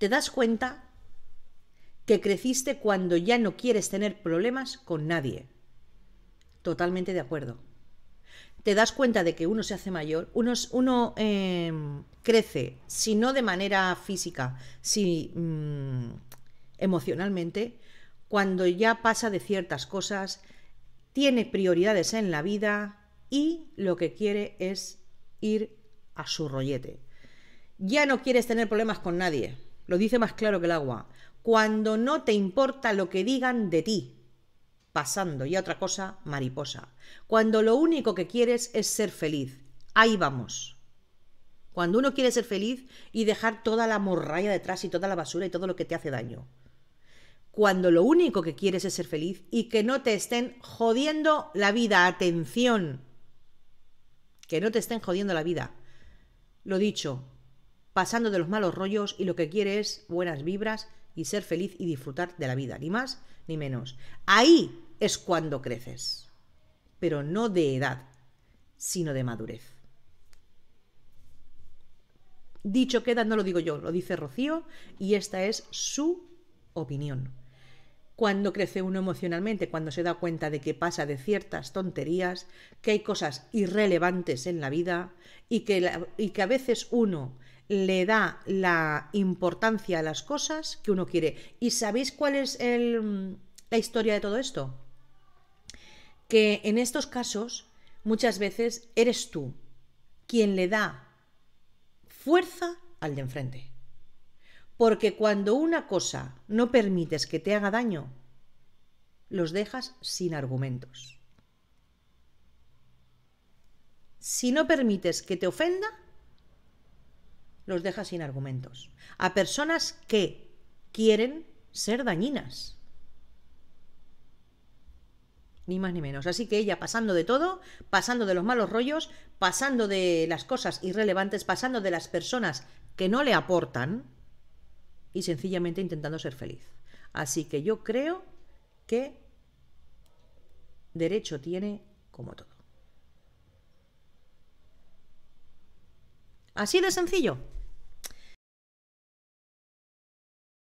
te das cuenta que creciste cuando ya no quieres tener problemas con nadie. Totalmente de acuerdo. Te das cuenta de que uno se hace mayor, uno, uno em, crece, si no de manera física, si mm, emocionalmente, cuando ya pasa de ciertas cosas, tiene prioridades en la vida y lo que quiere es ir a su rollete. Ya no quieres tener problemas con nadie lo dice más claro que el agua. Cuando no te importa lo que digan de ti, pasando y otra cosa, mariposa. Cuando lo único que quieres es ser feliz. Ahí vamos. Cuando uno quiere ser feliz y dejar toda la morralla detrás y toda la basura y todo lo que te hace daño. Cuando lo único que quieres es ser feliz y que no te estén jodiendo la vida. Atención. Que no te estén jodiendo la vida. Lo dicho, pasando de los malos rollos y lo que quiere es buenas vibras y ser feliz y disfrutar de la vida, ni más ni menos. Ahí es cuando creces, pero no de edad, sino de madurez. Dicho queda, no lo digo yo, lo dice Rocío y esta es su opinión. Cuando crece uno emocionalmente, cuando se da cuenta de que pasa de ciertas tonterías, que hay cosas irrelevantes en la vida y que, y que a veces uno le da la importancia a las cosas que uno quiere. ¿Y sabéis cuál es el, la historia de todo esto? Que en estos casos muchas veces eres tú quien le da fuerza al de enfrente. Porque cuando una cosa no permites que te haga daño, los dejas sin argumentos. Si no permites que te ofenda, los deja sin argumentos. A personas que quieren ser dañinas. Ni más ni menos. Así que ella pasando de todo, pasando de los malos rollos, pasando de las cosas irrelevantes, pasando de las personas que no le aportan y sencillamente intentando ser feliz. Así que yo creo que derecho tiene como todo. Así de sencillo.